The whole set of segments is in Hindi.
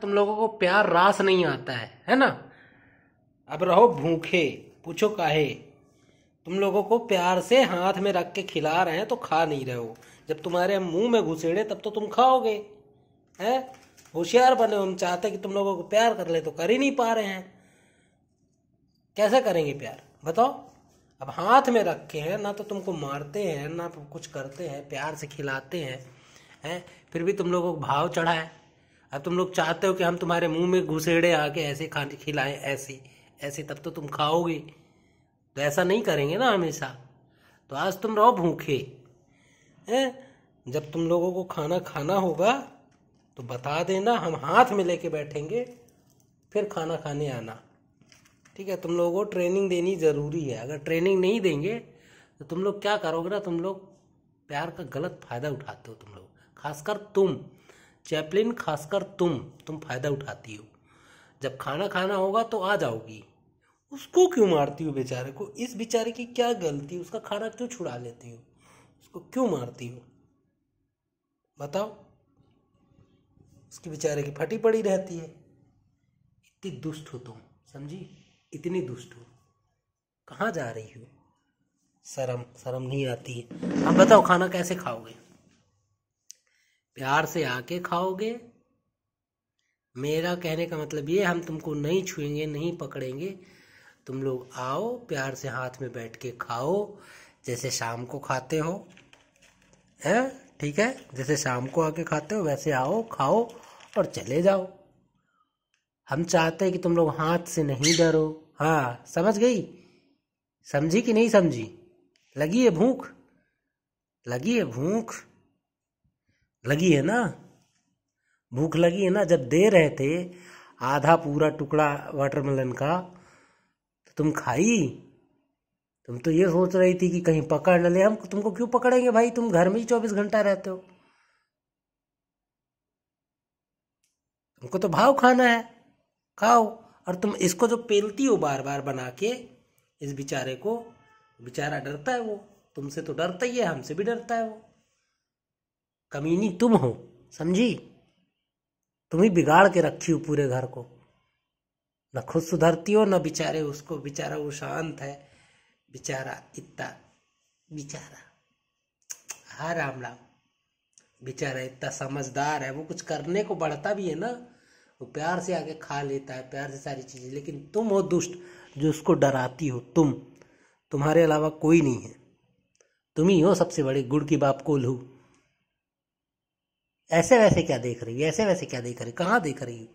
तुम लोगों को प्यार रास नहीं आता है है ना अब रहो भूखे पूछो काहे तुम लोगों को प्यार से हाथ में रख के खिला रहे हैं तो खा नहीं रहे हो जब तुम्हारे मुंह में घुसेड़े तब तो तुम खाओगे है होशियार बने हम चाहते कि तुम लोगों को प्यार कर ले तो कर ही नहीं पा रहे हैं कैसे करेंगे प्यार बताओ अब हाथ में रखे हैं ना तो तुमको मारते हैं ना कुछ करते हैं प्यार से खिलाते हैं हैं फिर भी तुम लोगों को भाव चढ़ा है अब तुम लोग चाहते हो कि हम तुम्हारे मुंह में घुसेड़े आके ऐसे खाने खिलाएं ऐसे ऐसे तब तो तुम खाओगे तो ऐसा नहीं करेंगे ना हमेशा तो आज तुम रहो भूखे हैं जब तुम लोगों को खाना खाना होगा तो बता देना हम हाथ में लेके बैठेंगे फिर खाना खाने आना ठीक है तुम लोगों को ट्रेनिंग देनी ज़रूरी है अगर ट्रेनिंग नहीं देंगे तो तुम लोग क्या करोगे ना तुम लोग प्यार का गलत फ़ायदा उठाते हो तुम लोग खासकर तुम चैपलिन खासकर तुम तुम फ़ायदा उठाती हो जब खाना खाना होगा तो आ जाओगी उसको क्यों मारती हो बेचारे को इस बेचारे की क्या गलती उसका खाना क्यों छुड़ा लेती हो उसको क्यों मारती हो बताओ उसकी बेचारे की फटी पड़ी रहती है इतनी दुष्ट हो तुम समझी इतनी दुष्ट हो कहाँ जा रही हो शर्म शर्म नहीं आती है अब बताओ खाना कैसे खाओगे प्यार से आके खाओगे मेरा कहने का मतलब ये हम तुमको नहीं छुएंगे नहीं पकड़ेंगे तुम लोग आओ प्यार से हाथ में बैठ के खाओ जैसे शाम को खाते हो हैं ठीक है जैसे शाम को आके खाते हो वैसे आओ खाओ और चले जाओ हम चाहते हैं कि तुम लोग हाथ से नहीं डरो हाँ समझ गई समझी कि नहीं समझी लगी है भूख लगी है भूख लगी है ना भूख लगी है ना जब दे रहे थे आधा पूरा टुकड़ा वाटरमेलन का तो तुम खाई तुम तो ये सोच रही थी कि कहीं पकड़ न ले हम तुमको क्यों पकड़ेंगे भाई तुम घर में ही चौबीस घंटा रहते हो तुमको तो भाव खाना है खाओ और तुम इसको जो पेलती हो बार बार बना के इस बेचारे को बेचारा डरता है वो तुमसे तो डरता ही है हमसे भी डरता है वो कमीनी तुम हो समझी तुम ही बिगाड़ के रखी हो पूरे घर को न खुद सुधरती हो न बेचारे उसको बेचारा वो शांत है बेचारा इतना बेचारा हा राम राम बेचारा इतना समझदार है वो कुछ करने को बढ़ता भी है ना वो प्यार से आके खा लेता है प्यार से सारी चीज़ें लेकिन तुम हो दुष्ट जो उसको डराती हो तुम तुम्हारे अलावा कोई नहीं है तुम ही हो सबसे बड़े गुड़ की बाप कोल्हू ऐसे वैसे क्या देख रही है ऐसे वैसे क्या देख रही कहाँ देख रही हो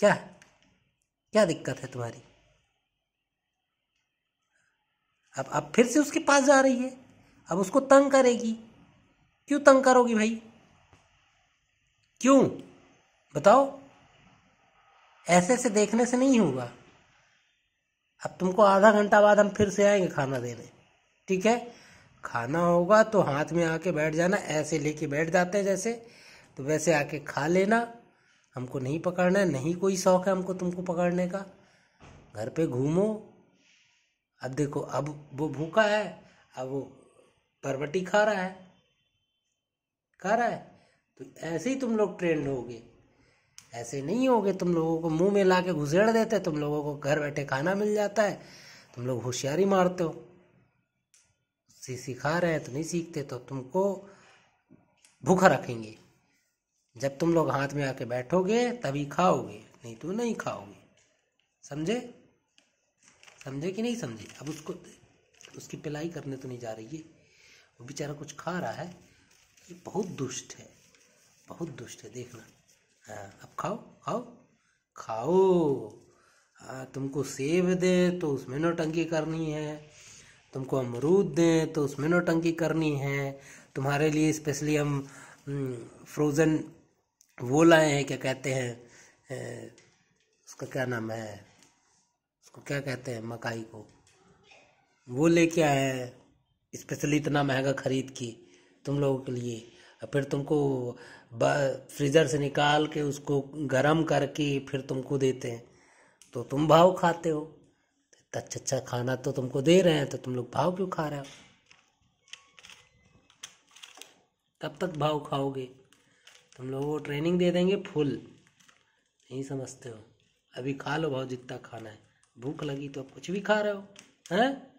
क्या क्या दिक्कत है तुम्हारी अब अब फिर से उसके पास जा रही है अब उसको तंग करेगी क्यों तंग करोगी भाई क्यों बताओ ऐसे ऐसे देखने से नहीं होगा अब तुमको आधा घंटा बाद हम फिर से आएंगे खाना देने ठीक है खाना होगा तो हाथ में आके बैठ जाना ऐसे लेके बैठ जाते हैं जैसे तो वैसे आके खा लेना हमको नहीं पकड़ना है नहीं कोई शौक है हमको तुमको पकड़ने का घर पे घूमो अब देखो अब वो भूखा है अब वो परवटी खा रहा है खा रहा है तो ऐसे ही तुम लोग ट्रेंड होगे ऐसे नहीं होगे तुम लोगों को मुंह में ला के घुसेड़ देते तुम लोगों को घर बैठे खाना मिल जाता है तुम लोग होशियारी मारते हो से सिखा रहे हैं तो नहीं सीखते तो तुमको भूखा रखेंगे जब तुम लोग हाथ में आके बैठोगे तभी खाओगे नहीं तो नहीं खाओगे समझे समझे कि नहीं समझे अब उसको उसकी पिलाई करने तो नहीं जा रही है वो बेचारा कुछ खा रहा है ये बहुत दुष्ट है बहुत दुष्ट है देखना हाँ अब खाओ खाओ खाओ आ, हाँ, तुमको सेब दे तो उसमें नौटंकी करनी है तुमको अमरूद दें तो उसमें टंकी करनी है तुम्हारे लिए स्पेशली हम फ्रोज़न हम्म, वो लाए हैं क्या कहते हैं उसका क्या नाम है उसको क्या कहते हैं मकाई को वो लेके आए हैं स्पेशली इतना महंगा ख़रीद के तुम लोगों के लिए फिर तुमको फ्रीज़र से निकाल के उसको गर्म करके फिर तुमको देते हैं तो तुम भाव खाते हो तो अच्छा अच्छा खाना तो तुमको दे रहे हैं तो तुम लोग भाव क्यों खा रहे हो तब तक भाव खाओगे तुम लोग वो ट्रेनिंग दे देंगे फुल नहीं समझते हो अभी खा लो भाव जितना खाना है भूख लगी तो अब कुछ भी खा रहे हो हैं